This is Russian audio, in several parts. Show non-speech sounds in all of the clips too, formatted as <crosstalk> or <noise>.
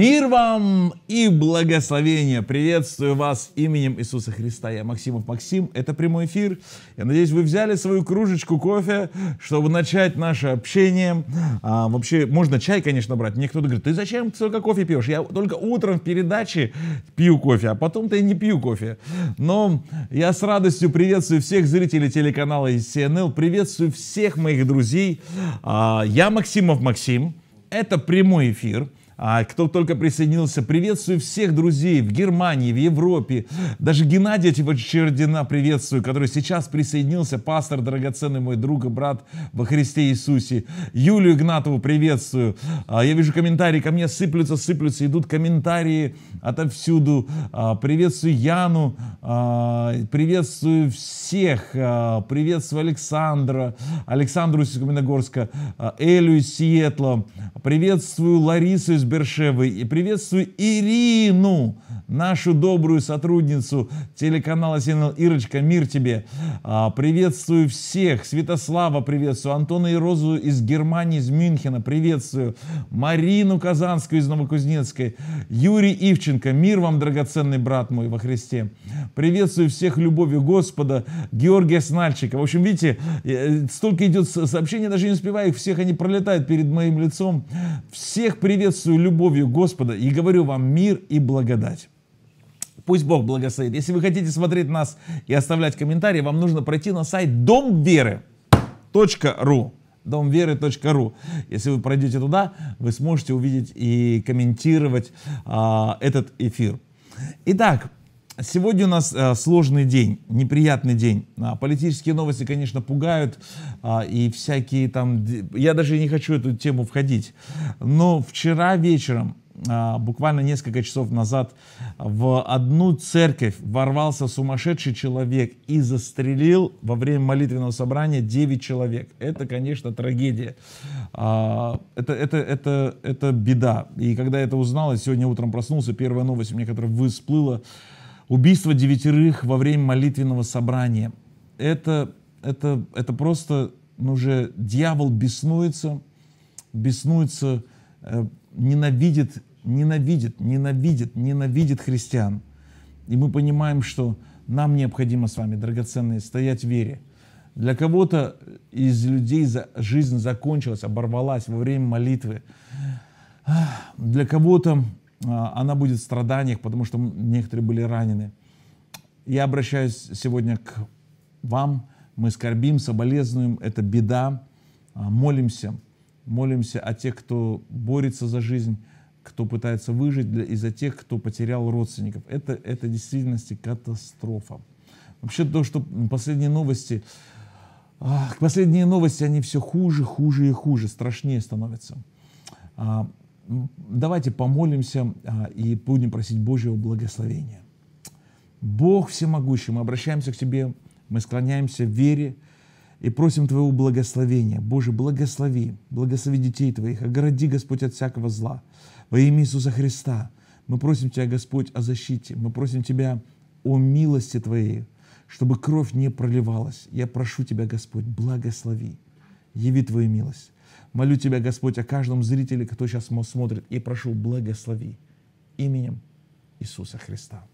Мир вам и благословение! Приветствую вас именем Иисуса Христа. Я Максимов Максим, это прямой эфир. Я надеюсь, вы взяли свою кружечку кофе, чтобы начать наше общение. А, вообще, можно чай, конечно, брать. Мне кто-то говорит, ты зачем столько кофе пьешь? Я только утром в передаче пью кофе, а потом-то я не пью кофе. Но я с радостью приветствую всех зрителей телеканала CNL, приветствую всех моих друзей. А, я Максимов Максим, это прямой эфир. А кто только присоединился. Приветствую всех друзей в Германии, в Европе. Даже Геннадия Чердина приветствую, который сейчас присоединился. Пастор, драгоценный мой друг и брат во Христе Иисусе. Юлию Игнатову приветствую. А, я вижу комментарии, ко мне сыплются, сыплются, идут комментарии отовсюду. А, приветствую Яну, приветствую всех, приветствую Александра, Александру из Каменогорска, Элю из Сиэтла, приветствую Ларису из Бершевы. И приветствую Ирину, нашу добрую сотрудницу телеканала СНЛ. Ирочка, мир тебе. А, приветствую всех. Святослава приветствую. Антона и Розу из Германии, из Мюнхена. Приветствую. Марину Казанскую из Новокузнецкой. Юрий Ивченко. Мир вам, драгоценный брат мой во Христе. Приветствую всех любовью Господа. Георгия Снальчика. В общем, видите, э, столько идет сообщений, даже не успеваю их всех, они пролетают перед моим лицом. Всех приветствую Божию любовью Господа и говорю вам мир и благодать. Пусть Бог благословит. Если вы хотите смотреть нас и оставлять комментарии, вам нужно пройти на сайт домверы.ру домверы.ру. Если вы пройдете туда, вы сможете увидеть и комментировать а, этот эфир. Итак, Сегодня у нас э, сложный день, неприятный день. А, политические новости, конечно, пугают, а, и всякие там... Я даже не хочу эту тему входить. Но вчера вечером, а, буквально несколько часов назад, в одну церковь ворвался сумасшедший человек и застрелил во время молитвенного собрания 9 человек. Это, конечно, трагедия. Это, это, это, это беда. И когда я это узнал, я сегодня утром проснулся, первая новость у меня, которая всплыла, Убийство девятерых во время молитвенного собрания. Это, это, это просто, ну уже дьявол беснуется, беснуется, э, ненавидит, ненавидит, ненавидит, ненавидит христиан. И мы понимаем, что нам необходимо с вами, драгоценные, стоять в вере. Для кого-то из людей жизнь закончилась, оборвалась во время молитвы. Для кого-то а, она будет в страданиях, потому что некоторые были ранены. Я обращаюсь сегодня к вам. Мы скорбим, соболезнуем, это беда. А, молимся, молимся о тех, кто борется за жизнь, кто пытается выжить, для, и за тех, кто потерял родственников. Это, это в действительности катастрофа. Вообще то, что последние новости, а, последние новости, они все хуже, хуже и хуже, страшнее становятся давайте помолимся а, и будем просить Божьего благословения. Бог всемогущий, мы обращаемся к Тебе, мы склоняемся в вере и просим Твоего благословения. Боже, благослови, благослови детей Твоих, огради, Господь, от всякого зла. Во имя Иисуса Христа мы просим Тебя, Господь, о защите, мы просим Тебя о милости Твоей, чтобы кровь не проливалась. Я прошу Тебя, Господь, благослови, яви Твою милость. Молю Тебя, Господь, о каждом зрителе, кто сейчас смотрит, и прошу, благослови именем Иисуса Христа.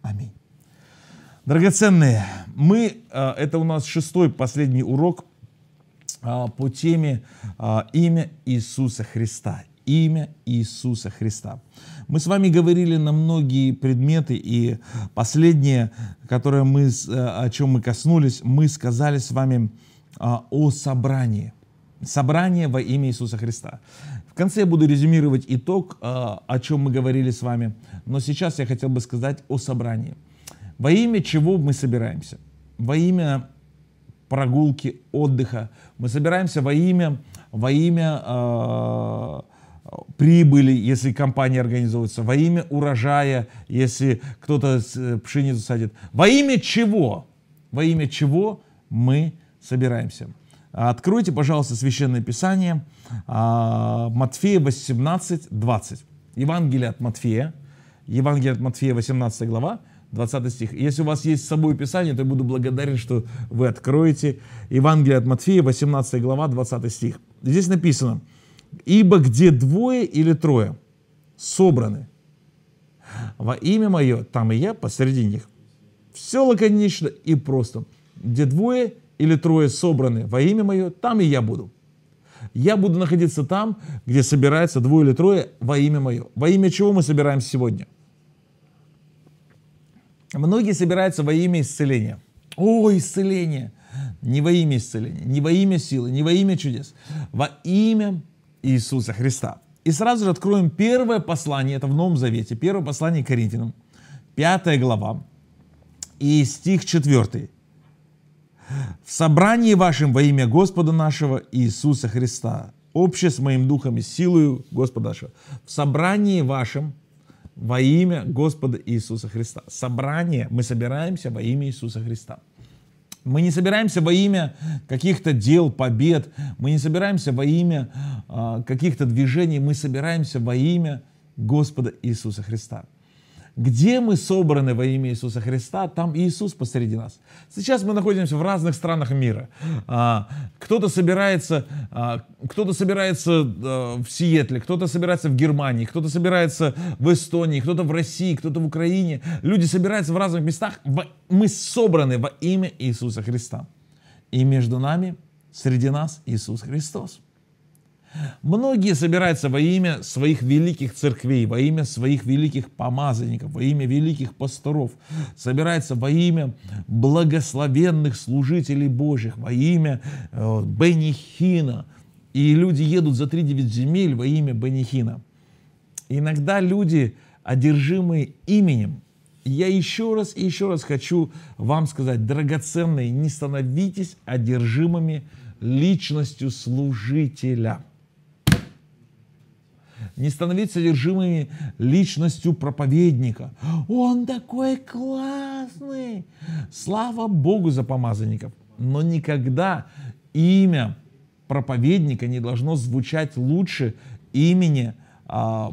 Аминь. Драгоценные, мы, а, это у нас шестой, последний урок а, по теме а, «Имя Иисуса Христа». Имя Иисуса Христа. Мы с вами говорили на многие предметы, и последнее, которое мы, о чем мы коснулись, мы сказали с вами о собрании – собрание во имя Иисуса Христа. В конце я буду резюмировать итог, а, о чем мы говорили с вами, но сейчас я хотел бы сказать о собрании. Во имя чего мы собираемся? Во имя прогулки, отдыха. Мы собираемся во имя, во имя э, прибыли, если компания организовывается? во имя урожая, если кто-то э, пшеницу садит. Во имя чего? Во имя чего мы собираемся? А откройте, пожалуйста, Священное Писание а, Матфея 18, 20. Евангелие от Матфея, Евангелие от Матфея 18 глава, 20 стих. Если у вас есть с собой Писание, то я буду благодарен, что вы откроете Евангелие от Матфея, 18 глава, 20 стих. Здесь написано, «Ибо где двое или трое собраны во имя Мое, там и я посреди них». Все лаконично и просто. Где двое или трое собраны во имя мое, там и я буду. Я буду находиться там, где собирается двое или трое во имя мое. Во имя чего мы собираемся сегодня? Многие собираются во имя исцеления. О, исцеление! Не во имя исцеления, не во имя силы, не во имя чудес. Во имя Иисуса Христа. И сразу же откроем первое послание, это в Новом Завете, первое послание к Коринфянам, пятая глава и стих 4 в собрании вашем во имя Господа нашего Иисуса Христа, общее с моим духом и силою Господа нашего, в собрании вашем во имя Господа Иисуса Христа. Собрание, мы собираемся во имя Иисуса Христа. Мы не собираемся во имя каких-то дел, побед, мы не собираемся во имя э, каких-то движений, мы собираемся во имя Господа Иисуса Христа. Где мы собраны во имя Иисуса Христа, там Иисус посреди нас. Сейчас мы находимся в разных странах мира. А, кто-то собирается, а, кто-то собирается а, в Сиэтле, кто-то собирается в Германии, кто-то собирается в Эстонии, кто-то в России, кто-то в Украине. Люди собираются в разных местах. Мы собраны во имя Иисуса Христа. И между нами, среди нас Иисус Христос. Многие собираются во имя своих великих церквей, во имя своих великих помазанников, во имя великих пасторов, собираются во имя благословенных служителей Божьих, во имя э, Бенихина. И люди едут за 3-9 земель во имя Бенихина. Иногда люди, одержимые именем, я еще раз и еще раз хочу вам сказать, драгоценные, не становитесь одержимыми личностью служителя – не становиться одержимыми личностью проповедника. Он такой классный! Слава Богу за помазанников! Но никогда имя проповедника не должно звучать лучше имени а,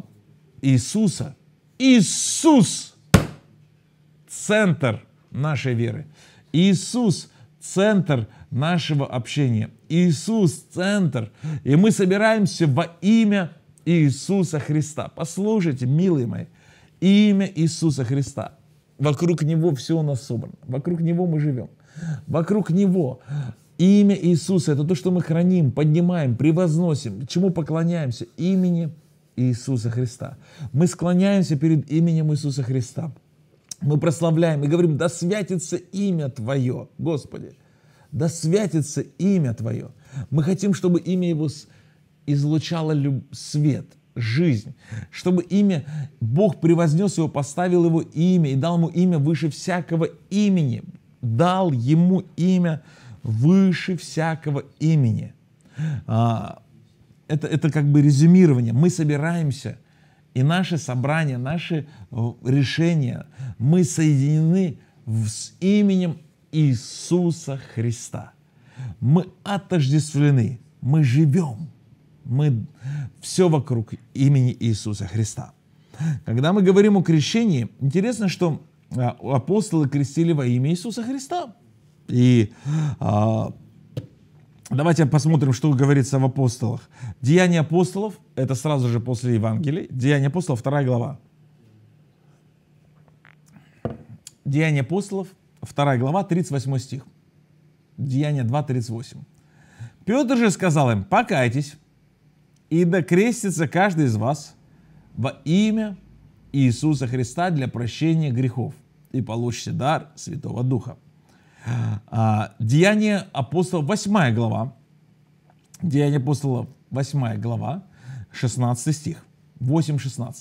Иисуса. Иисус! Центр нашей веры. Иисус – центр нашего общения. Иисус – центр. И мы собираемся во имя Иисуса Христа. Послушайте, милые мои, имя Иисуса Христа. Вокруг Него все у нас собрано. Вокруг Него мы живем. Вокруг Него имя Иисуса – это то, что мы храним, поднимаем, превозносим, чему поклоняемся. Имени Иисуса Христа. Мы склоняемся перед именем Иисуса Христа. Мы прославляем и говорим, да святится имя Твое, Господи. Да святится имя Твое. Мы хотим, чтобы имя Его излучало свет, жизнь, чтобы имя, Бог превознес его, поставил его имя и дал ему имя выше всякого имени, дал ему имя выше всякого имени. А, это, это как бы резюмирование. Мы собираемся, и наше собрание, наши э, решения, мы соединены с именем Иисуса Христа. Мы отождествлены, мы живем – мы все вокруг имени Иисуса Христа. Когда мы говорим о крещении, интересно, что а, апостолы крестили во имя Иисуса Христа. И а, давайте посмотрим, что говорится в апостолах. Деяния апостолов, это сразу же после Евангелия. Деяния апостолов, вторая глава. Деяния апостолов, вторая глава, 38 стих. Деяния 2, 38. Петр же сказал им, покайтесь и да крестится каждый из вас во имя Иисуса Христа для прощения грехов и получите дар Святого Духа. А, Деяние апостолов, 8 глава, Деяние апостолов, 8 глава, 16 стих, 8-16.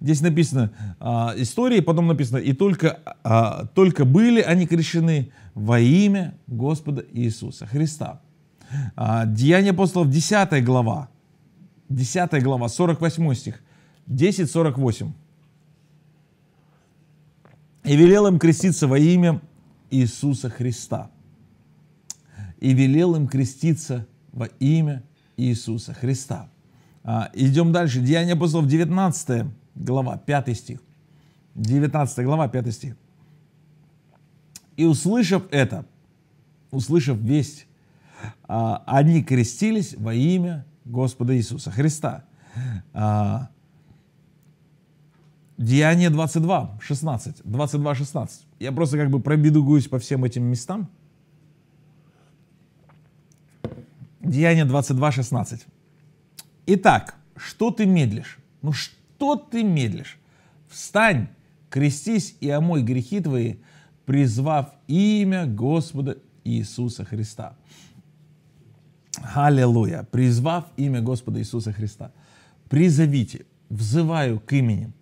Здесь написано а, история, и потом написано, и только, а, только были они крещены во имя Господа Иисуса Христа. А, Деяние апостолов, 10 глава, 10 глава, 48 стих. 10.48. «И велел им креститься во имя Иисуса Христа». «И велел им креститься во имя Иисуса Христа». А, идем дальше. Деяния апостолов, 19 глава, 5 стих. 19 глава, 5 стих. «И услышав это, услышав весть, а, они крестились во имя Господа Иисуса Христа. Деяние 22, 16. 22, 16. Я просто как бы пробедугуюсь по всем этим местам. Деяние 22, 16. Итак, что ты медлишь? Ну что ты медлишь? Встань, крестись и омой грехи твои, призвав имя Господа Иисуса Христа. Аллилуйя. Призвав имя Господа Иисуса Христа. Призовите, взываю к имени.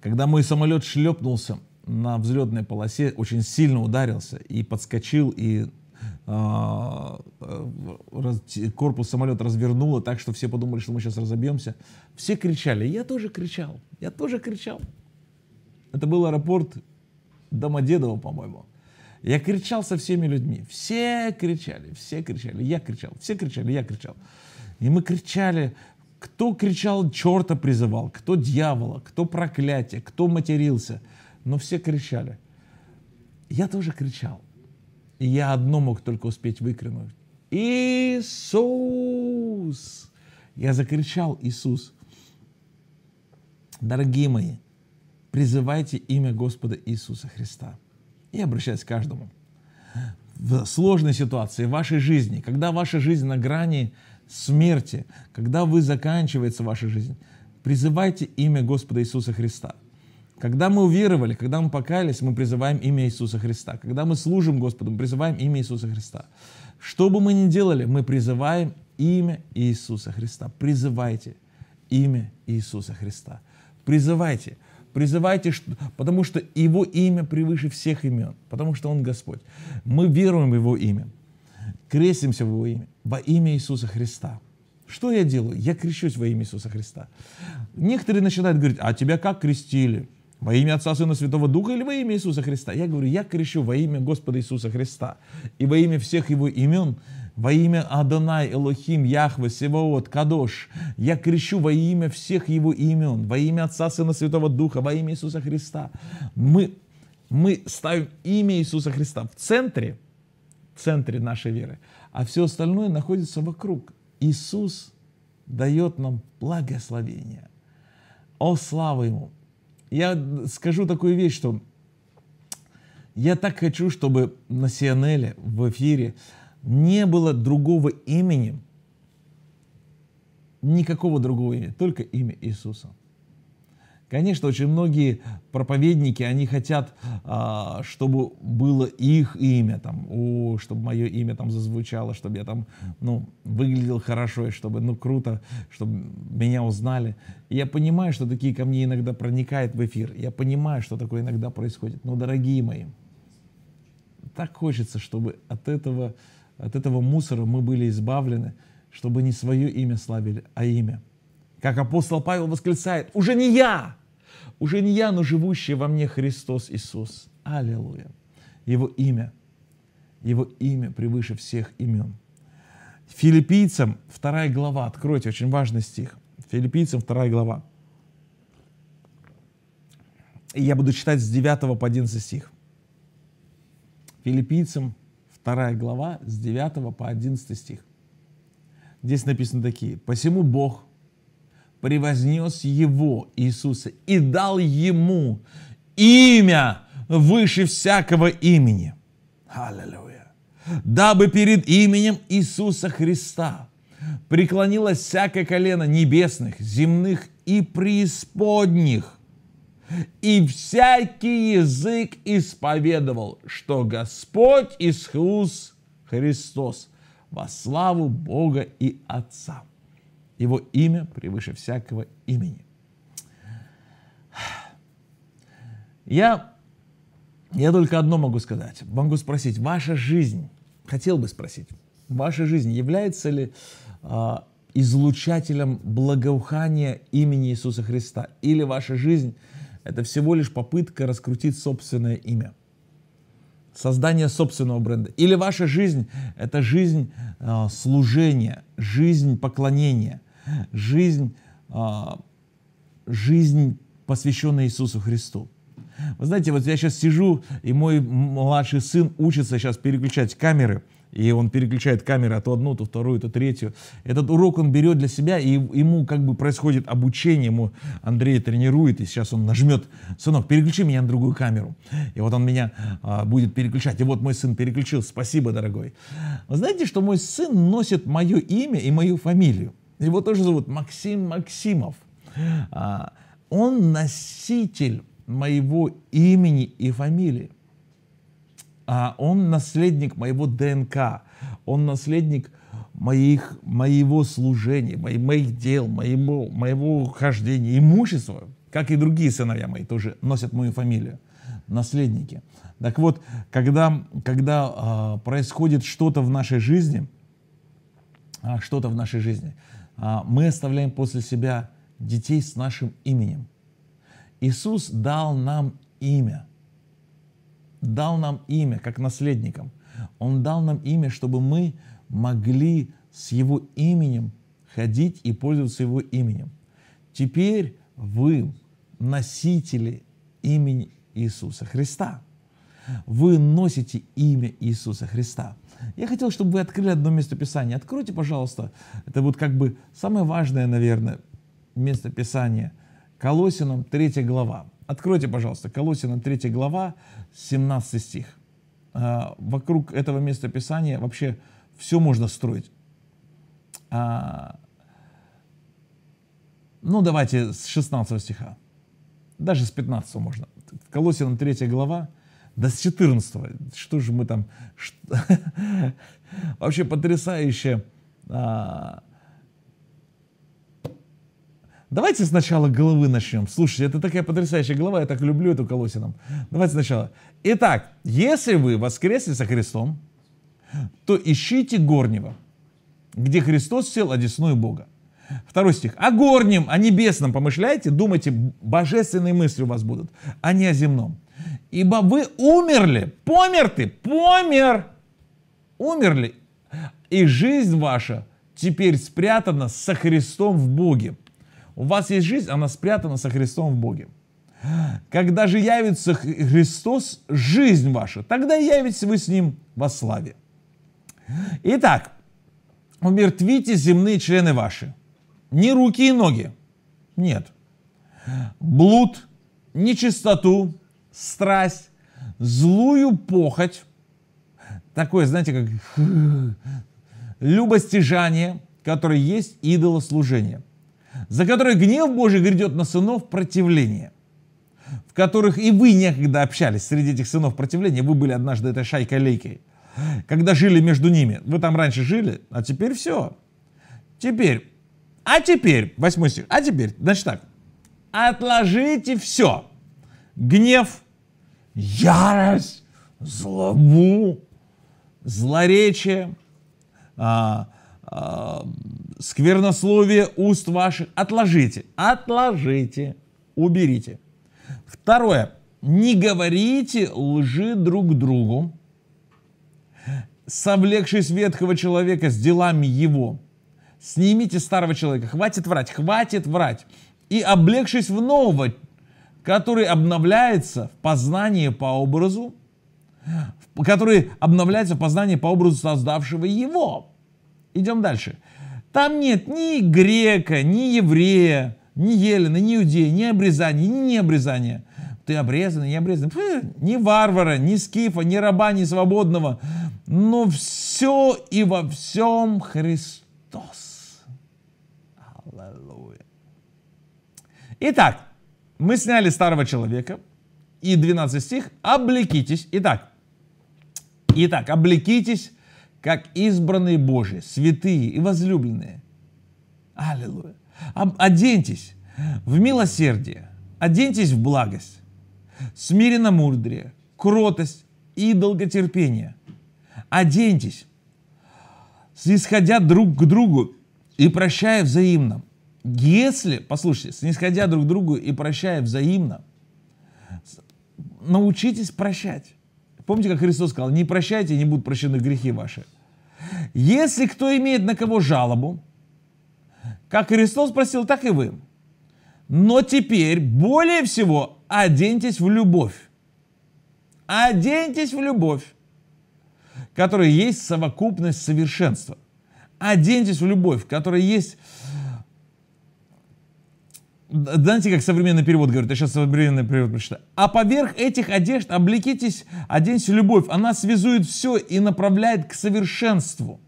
Когда мой самолет шлепнулся на взлетной полосе, очень сильно ударился и подскочил, и а, а, корпус самолета развернуло так, что все подумали, что мы сейчас разобьемся. Все кричали. Я тоже кричал. Я тоже кричал. Это был аэропорт Домодедово, по-моему. Я кричал со всеми людьми. Все кричали, все кричали, я кричал, все кричали, я кричал. И мы кричали, кто кричал, черта призывал, кто дьявола, кто проклятие, кто матерился. Но все кричали. Я тоже кричал. И я одно мог только успеть выкрикнуть. Иисус! Я закричал Иисус. Дорогие мои, призывайте имя Господа Иисуса Христа и обращаясь к каждому. В сложной ситуации в вашей жизни, когда ваша жизнь на грани смерти, когда вы заканчивается ваша жизнь, призывайте имя Господа Иисуса Христа. Когда мы уверовали, когда мы покаялись, мы призываем имя Иисуса Христа. Когда мы служим Господу, мы призываем имя Иисуса Христа. Что бы мы ни делали, мы призываем имя Иисуса Христа. Призывайте имя Иисуса Христа. Призывайте призывайте, потому что Его имя превыше всех имен, потому что Он Господь. Мы веруем в Его имя, крестимся в Его имя, во имя Иисуса Христа. Что я делаю? Я крещусь во имя Иисуса Христа. Некоторые начинают говорить, а тебя как крестили? Во имя Отца, Сына, Святого Духа или во имя Иисуса Христа? Я говорю, я крещу во имя Господа Иисуса Христа и во имя всех Его имен, во имя Адонай Элохим Яхве Севаот Кадош. Я крещу во имя всех его имен, во имя Отца, Сына, Святого Духа, во имя Иисуса Христа. Мы, мы ставим имя Иисуса Христа в центре, в центре нашей веры, а все остальное находится вокруг. Иисус дает нам благословение. О, слава Ему! Я скажу такую вещь, что я так хочу, чтобы на CNN в эфире не было другого имени, никакого другого имени, только имя Иисуса. Конечно, очень многие проповедники, они хотят, а, чтобы было их имя, там, о, чтобы мое имя там зазвучало, чтобы я там, ну, выглядел хорошо, и чтобы, ну, круто, чтобы меня узнали. И я понимаю, что такие ко мне иногда проникают в эфир, я понимаю, что такое иногда происходит, но, дорогие мои, так хочется, чтобы от этого от этого мусора мы были избавлены, чтобы не свое имя славили, а имя. Как апостол Павел восклицает, уже не я, уже не я, но живущий во мне Христос Иисус. Аллилуйя. Его имя, его имя превыше всех имен. Филиппийцам 2 глава, откройте, очень важный стих. Филиппийцам 2 глава. И я буду читать с 9 по 11 стих. Филиппийцам 2 глава с 9 по 11 стих. Здесь написано такие. «Посему Бог превознес Его, Иисуса, и дал Ему имя выше всякого имени». Аллилуйя. «Дабы перед именем Иисуса Христа преклонилось всякое колено небесных, земных и преисподних» и всякий язык исповедовал, что Господь Иисус Христос во славу Бога и Отца. Его имя превыше всякого имени. Я, я только одно могу сказать. Могу спросить, ваша жизнь, хотел бы спросить, ваша жизнь является ли э, излучателем благоухания имени Иисуса Христа? Или ваша жизнь это всего лишь попытка раскрутить собственное имя. Создание собственного бренда. Или ваша жизнь – это жизнь э, служения, жизнь поклонения, жизнь, э, жизнь, посвященная Иисусу Христу. Вы знаете, вот я сейчас сижу, и мой младший сын учится сейчас переключать камеры – и он переключает камеры то одну, то вторую, то третью. Этот урок он берет для себя, и ему как бы происходит обучение, ему Андрей тренирует, и сейчас он нажмет, сынок, переключи меня на другую камеру. И вот он меня а, будет переключать. И вот мой сын переключил, спасибо, дорогой. Вы знаете, что мой сын носит мое имя и мою фамилию. Его тоже зовут Максим Максимов. А, он носитель моего имени и фамилии а он наследник моего ДНК, он наследник моих, моего служения, моих, моих дел, моего, моего хождения, имущества, как и другие сыновья мои тоже носят мою фамилию, наследники. Так вот, когда, когда э, происходит что-то в нашей жизни, а, что-то в нашей жизни, э, мы оставляем после себя детей с нашим именем. Иисус дал нам имя – дал нам имя, как наследникам. Он дал нам имя, чтобы мы могли с Его именем ходить и пользоваться Его именем. Теперь вы носители имени Иисуса Христа. Вы носите имя Иисуса Христа. Я хотел, чтобы вы открыли одно место Писания. Откройте, пожалуйста. Это вот как бы самое важное, наверное, место Писания. Колосинам 3 глава. Откройте, пожалуйста, Колосина 3 глава, 17 стих. А, вокруг этого места Писания вообще все можно строить. А, ну, давайте с 16 стиха. Даже с 15 можно. Колосинам 3 глава, да с 14. Что же мы там... <laughs> Вообще потрясающе а, Давайте сначала головы начнем. Слушайте, это такая потрясающая голова, я так люблю эту Колосином. Давайте сначала. Итак, если вы воскресли со Христом, то ищите горнего, где Христос сел одесную Бога. Второй стих. О горнем, о небесном помышляйте, думайте, божественные мысли у вас будут, а не о земном. Ибо вы умерли, помер ты, помер, умерли, и жизнь ваша теперь спрятана со Христом в Боге. У вас есть жизнь, она спрятана со Христом в Боге. Когда же явится Христос, жизнь ваша, тогда явитесь вы с Ним во славе. Итак, умертвите земные члены ваши. Не руки и ноги. Нет. Блуд, нечистоту, страсть, злую похоть. Такое, знаете, как <laughs> любостяжание, которое есть идолослужение – за которой гнев Божий грядет на сынов противления, в которых и вы некогда общались среди этих сынов противления, вы были однажды этой шайкой-лейкой, когда жили между ними. Вы там раньше жили, а теперь все. Теперь, а теперь, восьмой стих, а теперь, значит так, отложите все. Гнев, ярость, злобу, злоречие, а, а, сквернословие уст ваших отложите, отложите, уберите. Второе. Не говорите лжи друг другу, совлекшись ветхого человека с делами его. Снимите старого человека, хватит врать, хватит врать. И облегшись в нового, который обновляется в познании по образу, который обновляется в познании по образу создавшего его. Идем дальше. Там нет ни грека, ни еврея, ни елена, ни иудея, ни обрезания, ни необрезания. Ты обрезан, не обрезан. Фу, ни варвара, ни скифа, ни раба, ни свободного. Но все и во всем Христос. Аллилуйя. Итак, мы сняли старого человека. И 12 стих. Облекитесь. Итак, итак, облекитесь как избранные Божьи, святые и возлюбленные. Аллилуйя. Оденьтесь в милосердие, оденьтесь в благость, смиренно мудрее, кротость и долготерпение. Оденьтесь, снисходя друг к другу и прощая взаимно. Если, послушайте, снисходя друг к другу и прощая взаимно, научитесь прощать. Помните, как Христос сказал, не прощайте, не будут прощены грехи ваши. Если кто имеет на кого жалобу, как Христос просил, так и вы. Но теперь более всего оденьтесь в любовь. Оденьтесь в любовь, которая есть совокупность совершенства. Оденьтесь в любовь, которая есть знаете, как современный перевод говорит, я сейчас современный перевод прочитаю. А поверх этих одежд облекитесь, оденьте любовь. Она связует все и направляет к совершенству.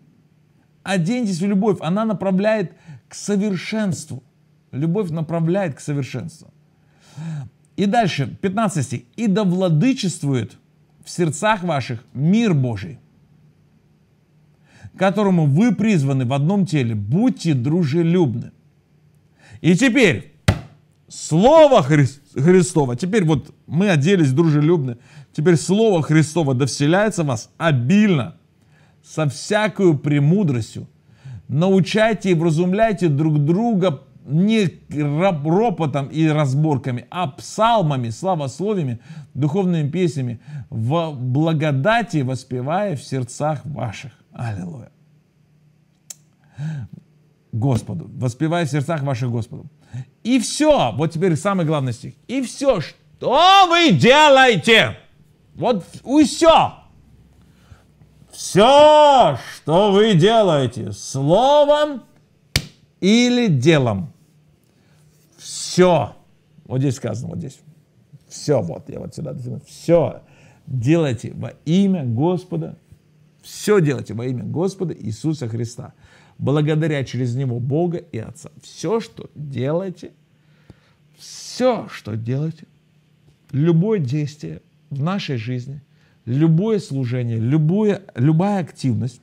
Оденьтесь в любовь, она направляет к совершенству. Любовь направляет к совершенству. И дальше, 15 стих. «И да владычествует в сердцах ваших мир Божий, которому вы призваны в одном теле. Будьте дружелюбны». И теперь, Слово Христово. Теперь вот мы оделись дружелюбно. Теперь Слово Христово да в вас обильно, со всякою премудростью. Научайте и вразумляйте друг друга не ропотом и разборками, а псалмами, славословиями, духовными песнями, в благодати воспевая в сердцах ваших. Аллилуйя. Господу. Воспевая в сердцах ваших Господу. И все. Вот теперь самый главный стих. И все, что вы делаете? Вот и все. Все, что вы делаете, словом или делом. Все. Вот здесь сказано, вот здесь. Все, вот я вот сюда. Дотяну. Все делайте во имя Господа. Все делайте во имя Господа Иисуса Христа благодаря через него Бога и Отца. Все, что делаете, все, что делаете, любое действие в нашей жизни, любое служение, любое, любая активность,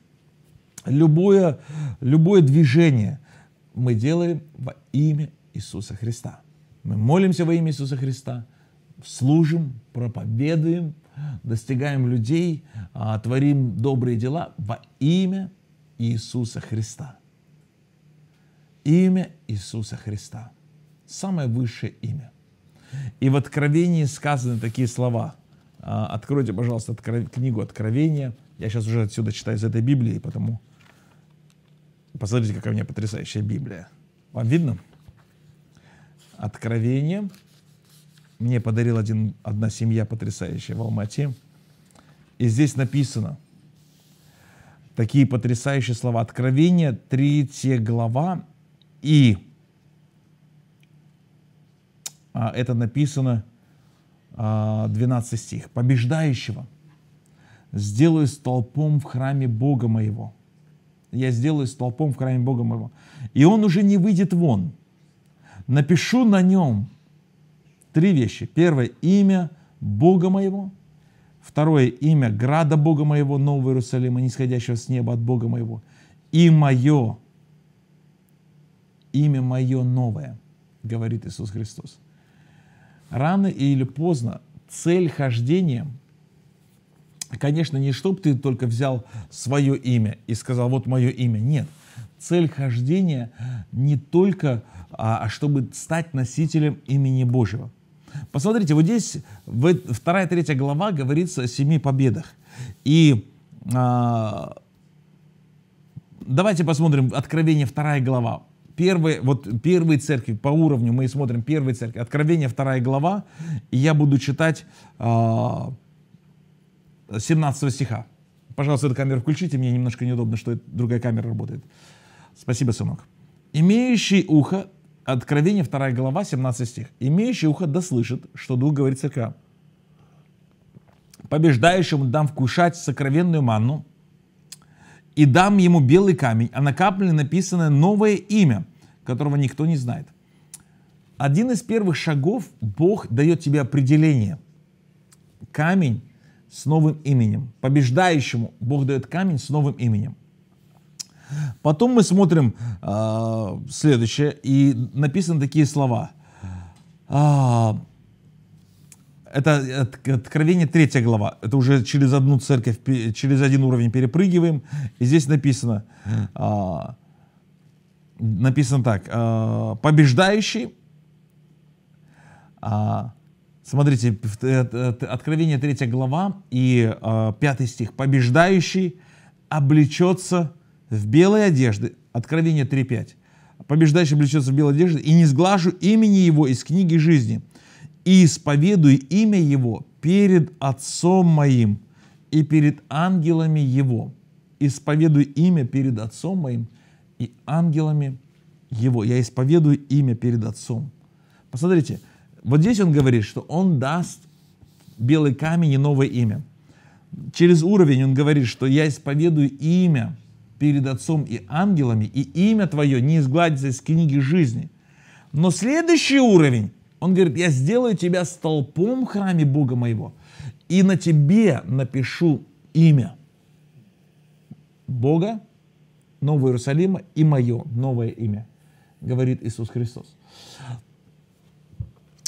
любое, любое движение мы делаем во имя Иисуса Христа. Мы молимся во имя Иисуса Христа, служим, проповедуем, достигаем людей, а, творим добрые дела во имя Иисуса Христа. Имя Иисуса Христа. Самое высшее имя. И в Откровении сказаны такие слова. А, откройте, пожалуйста, откро... книгу Откровения. Я сейчас уже отсюда читаю из этой Библии, потому... Посмотрите, какая у меня потрясающая Библия. Вам видно? Откровение. Мне подарил один, одна семья потрясающая в Алмате. И здесь написано, Такие потрясающие слова. Откровение, 3 глава, и а, это написано а, 12 стих. «Побеждающего сделаю столпом в храме Бога моего». Я сделаю столпом в храме Бога моего. И он уже не выйдет вон. Напишу на нем три вещи. Первое – имя Бога моего – Второе имя града Бога моего, Нового Иерусалима, нисходящего с неба от Бога моего. И мое, имя мое новое, говорит Иисус Христос. Рано или поздно цель хождения, конечно, не чтобы ты только взял свое имя и сказал, вот мое имя. Нет, цель хождения не только, а, а чтобы стать носителем имени Божьего. Посмотрите, вот здесь вторая, третья глава говорится о семи победах. И а, давайте посмотрим Откровение, вторая глава. Первые, вот первые церкви по уровню мы смотрим первые церкви. Откровение, вторая глава. И я буду читать а, 17 стиха. Пожалуйста, эту камеру включите, мне немножко неудобно, что другая камера работает. Спасибо, сынок. «Имеющий ухо, Откровение 2 глава, 17 стих. «Имеющий ухо да слышит, что Дух говорит церквям. Побеждающему дам вкушать сокровенную манну, и дам ему белый камень, а на капле написано новое имя, которого никто не знает». Один из первых шагов Бог дает тебе определение. Камень с новым именем. Побеждающему Бог дает камень с новым именем. Потом мы смотрим э, следующее, и написаны такие слова. А, это Откровение 3 глава. Это уже через одну церковь, через один уровень перепрыгиваем. И здесь написано, а, написано так, а, побеждающий, а, смотрите, э, э, Откровение 3 глава и а, 5 стих, побеждающий облечется в белой одежды, Откровение 3.5, побеждающий облечется в белой одежде, и не сглажу имени его из книги жизни, и исповедую имя его перед Отцом моим и перед ангелами его. Исповедую имя перед Отцом моим и ангелами его. Я исповедую имя перед Отцом. Посмотрите, вот здесь он говорит, что он даст белый камень и новое имя. Через уровень он говорит, что я исповедую имя перед Отцом и ангелами, и имя твое не изгладится из книги жизни. Но следующий уровень, он говорит, я сделаю тебя столпом в храме Бога моего, и на тебе напишу имя Бога, Нового Иерусалима и мое новое имя, говорит Иисус Христос.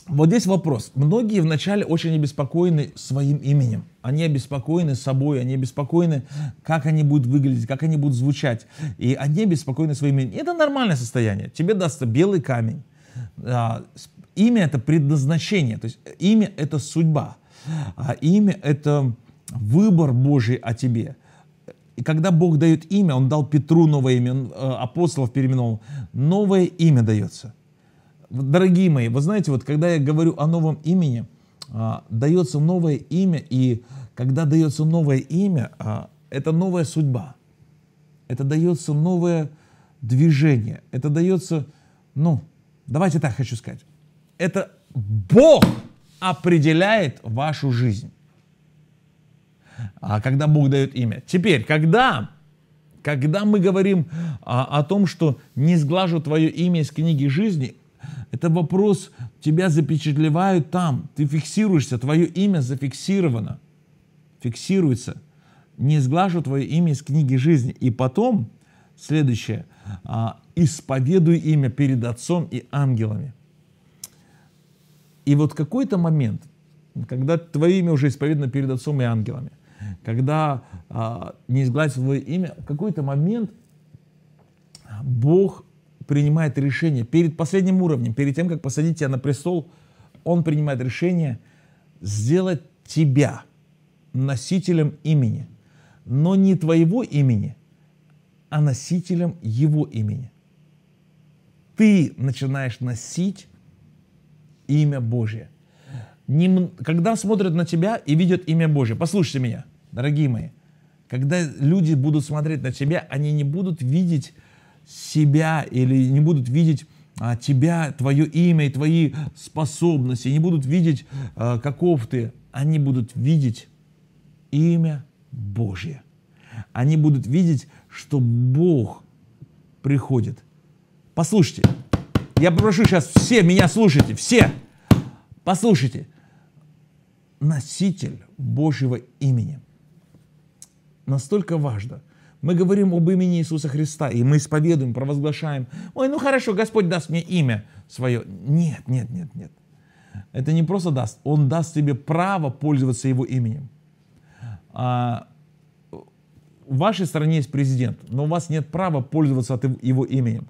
Вот здесь вопрос. Многие вначале очень обеспокоены своим именем. Они обеспокоены собой, они обеспокоены, как они будут выглядеть, как они будут звучать. И они обеспокоены своим именем. Это нормальное состояние. Тебе дастся белый камень. А, имя — это предназначение. То есть э, имя — это судьба. А, имя — это выбор Божий о тебе. И когда Бог дает имя, Он дал Петру новое имя, Он э, апостолов переименовал, новое имя дается — Дорогие мои, вы знаете, вот когда я говорю о новом имени, а, дается новое имя, и когда дается новое имя, а, это новая судьба. Это дается новое движение. Это дается, ну, давайте так хочу сказать. Это Бог определяет вашу жизнь. А когда Бог дает имя. Теперь, когда, когда мы говорим а, о том, что не сглажу твое имя из книги жизни, это вопрос, тебя запечатлевают там, ты фиксируешься, твое имя зафиксировано, фиксируется. Не сглажу твое имя из книги жизни. И потом, следующее, а, исповедуй имя перед Отцом и ангелами. И вот какой-то момент, когда твое имя уже исповедано перед Отцом и ангелами, когда а, не изгладил твое имя, в какой-то момент Бог принимает решение перед последним уровнем, перед тем, как посадить тебя на престол, он принимает решение сделать тебя носителем имени, но не твоего имени, а носителем его имени. Ты начинаешь носить имя Божье. когда смотрят на тебя и видят имя Божье, послушайте меня, дорогие мои, когда люди будут смотреть на тебя, они не будут видеть себя или не будут видеть а, тебя, твое имя и твои способности, не будут видеть, а, каков ты, они будут видеть имя Божье. Они будут видеть, что Бог приходит. Послушайте, я прошу сейчас все меня слушайте, все, послушайте, носитель Божьего имени. Настолько важно – мы говорим об имени Иисуса Христа, и мы исповедуем, провозглашаем. Ой, ну хорошо, Господь даст мне имя свое. Нет, нет, нет, нет. Это не просто даст. Он даст тебе право пользоваться его именем. А, в вашей стране есть президент, но у вас нет права пользоваться его именем.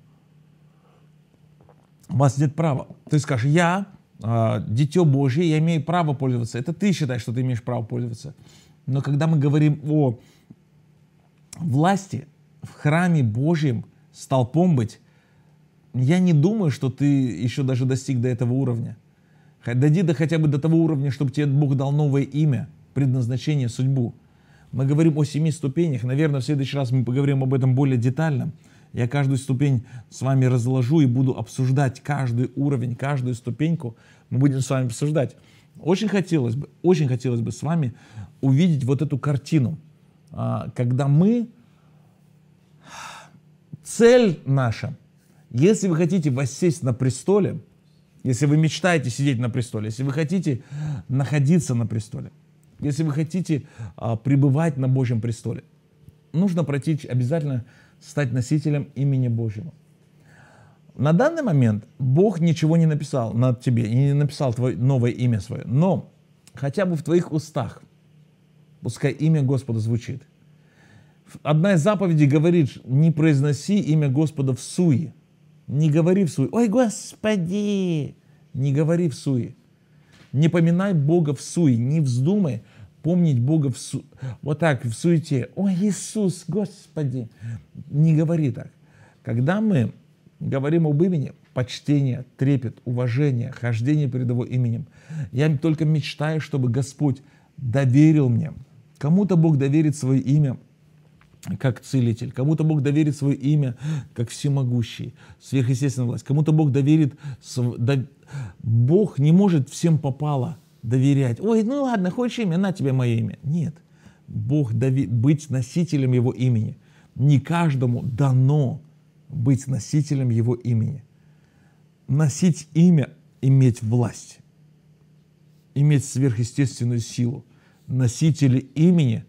У вас нет права. Ты скажешь, я э, дитё Божье, я имею право пользоваться. Это ты считаешь, что ты имеешь право пользоваться. Но когда мы говорим о власти в храме Божьем столпом быть, я не думаю, что ты еще даже достиг до этого уровня. Дойди до хотя бы до того уровня, чтобы тебе Бог дал новое имя, предназначение, судьбу. Мы говорим о семи ступенях. Наверное, в следующий раз мы поговорим об этом более детально. Я каждую ступень с вами разложу и буду обсуждать каждый уровень, каждую ступеньку. Мы будем с вами обсуждать. Очень хотелось бы, очень хотелось бы с вами увидеть вот эту картину – а, когда мы... Цель наша, если вы хотите воссесть на престоле, если вы мечтаете сидеть на престоле, если вы хотите находиться на престоле, если вы хотите а, пребывать на Божьем престоле, нужно пройти обязательно стать носителем имени Божьего. На данный момент Бог ничего не написал над тебе, не написал твое новое имя свое, но хотя бы в твоих устах – Пускай имя Господа звучит. Одна из заповедей говорит, не произноси имя Господа в суе. Не говори в суе. Ой, Господи! Не говори в суе. Не поминай Бога в суе. Не вздумай помнить Бога в су... вот так, в суете. Ой, Иисус, Господи! Не говори так. Когда мы говорим об имени, почтение, трепет, уважение, хождение перед Его именем, я только мечтаю, чтобы Господь доверил мне Кому-то Бог доверит свое имя как целитель, кому-то Бог доверит свое имя как всемогущий, сверхъестественная власть, кому-то Бог доверит... Бог не может всем попало доверять. Ой, ну ладно, хочешь имя, на тебе мое имя. Нет. Бог дови... быть носителем Его имени. Не каждому дано быть носителем Его имени. Носить имя, иметь власть, иметь сверхъестественную силу – носители имени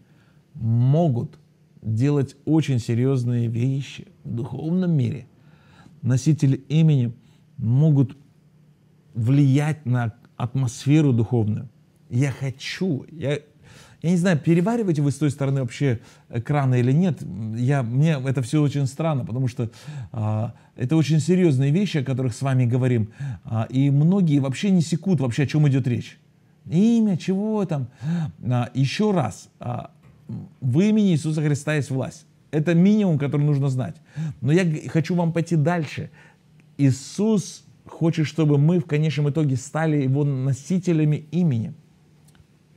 могут делать очень серьезные вещи в духовном мире. Носители имени могут влиять на атмосферу духовную. Я хочу, я, я не знаю, перевариваете вы с той стороны вообще экрана или нет. Я, мне это все очень странно, потому что а, это очень серьезные вещи, о которых с вами говорим. А, и многие вообще не секут вообще, о чем идет речь. Имя, чего там? А, еще раз, а, в имени Иисуса Христа есть власть. Это минимум, который нужно знать. Но я хочу вам пойти дальше. Иисус хочет, чтобы мы в конечном итоге стали его носителями имени.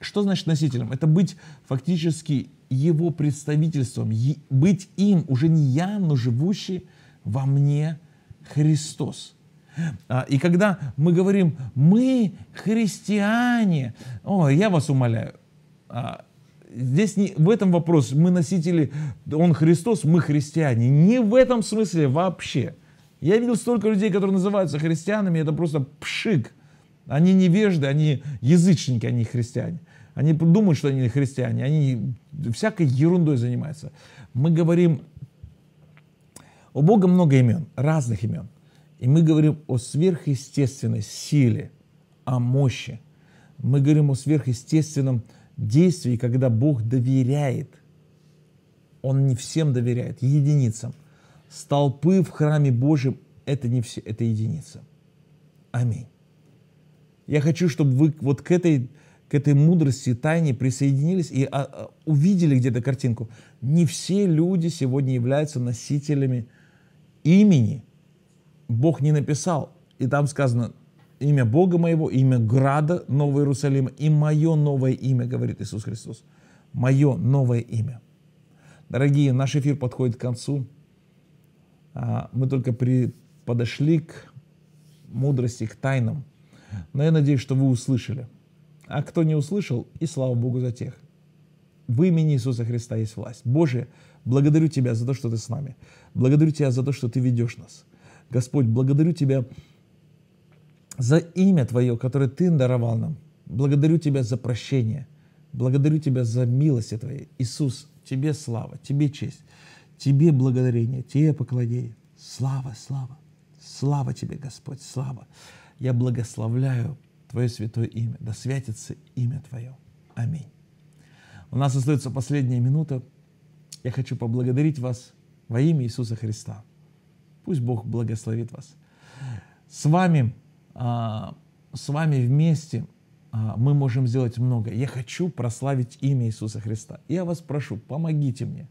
Что значит носителем? Это быть фактически его представительством, быть им, уже не я, но живущий во мне Христос. А, и когда мы говорим, мы христиане, о, я вас умоляю, а, здесь не, в этом вопрос, мы носители, он Христос, мы христиане, не в этом смысле вообще. Я видел столько людей, которые называются христианами, это просто пшик. Они невежды, они язычники, они христиане. Они думают, что они христиане, они всякой ерундой занимаются. Мы говорим, у Бога много имен, разных имен. И мы говорим о сверхъестественной силе, о мощи. Мы говорим о сверхъестественном действии, когда Бог доверяет. Он не всем доверяет, единицам. Столпы в храме Божьем – это не все, это единица. Аминь. Я хочу, чтобы вы вот к этой, к этой мудрости, тайне присоединились и а, а, увидели где-то картинку. Не все люди сегодня являются носителями имени – Бог не написал. И там сказано, имя Бога моего, имя Града Нового Иерусалима и мое новое имя, говорит Иисус Христос. Мое новое имя. Дорогие, наш эфир подходит к концу. А, мы только при, подошли к мудрости, к тайнам. Но я надеюсь, что вы услышали. А кто не услышал, и слава Богу за тех. В имени Иисуса Христа есть власть. Боже, благодарю Тебя за то, что Ты с нами. Благодарю Тебя за то, что Ты ведешь нас. Господь, благодарю Тебя за имя Твое, которое Ты даровал нам. Благодарю Тебя за прощение. Благодарю Тебя за милость твою. Иисус, Тебе слава, Тебе честь, Тебе благодарение, Тебе поклонение. Слава, слава, слава Тебе, Господь, слава. Я благословляю Твое святое имя. Да святится имя Твое. Аминь. У нас остается последняя минута. Я хочу поблагодарить вас во имя Иисуса Христа. Пусть Бог благословит вас. С вами, а, с вами вместе а, мы можем сделать много. Я хочу прославить имя Иисуса Христа. Я вас прошу, помогите мне.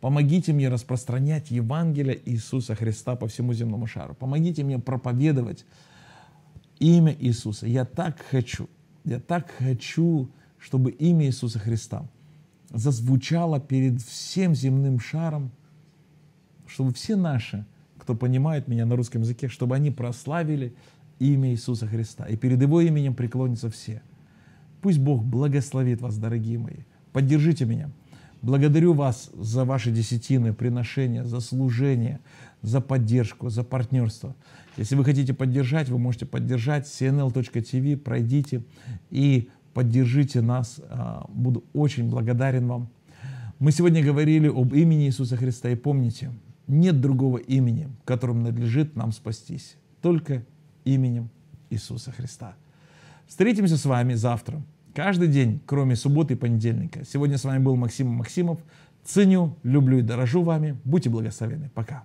Помогите мне распространять Евангелие Иисуса Христа по всему земному шару. Помогите мне проповедовать имя Иисуса. Я так хочу, я так хочу, чтобы имя Иисуса Христа зазвучало перед всем земным шаром, чтобы все наши кто понимает меня на русском языке, чтобы они прославили имя Иисуса Христа. И перед Его именем преклонятся все. Пусть Бог благословит вас, дорогие мои. Поддержите меня. Благодарю вас за ваши десятины, приношения, за служение, за поддержку, за партнерство. Если вы хотите поддержать, вы можете поддержать cnl.tv, пройдите и поддержите нас. А, буду очень благодарен вам. Мы сегодня говорили об имени Иисуса Христа и помните – нет другого имени, которым надлежит нам спастись. Только именем Иисуса Христа. Встретимся с вами завтра. Каждый день, кроме субботы и понедельника. Сегодня с вами был Максим Максимов. Ценю, люблю и дорожу вами. Будьте благословенны. Пока.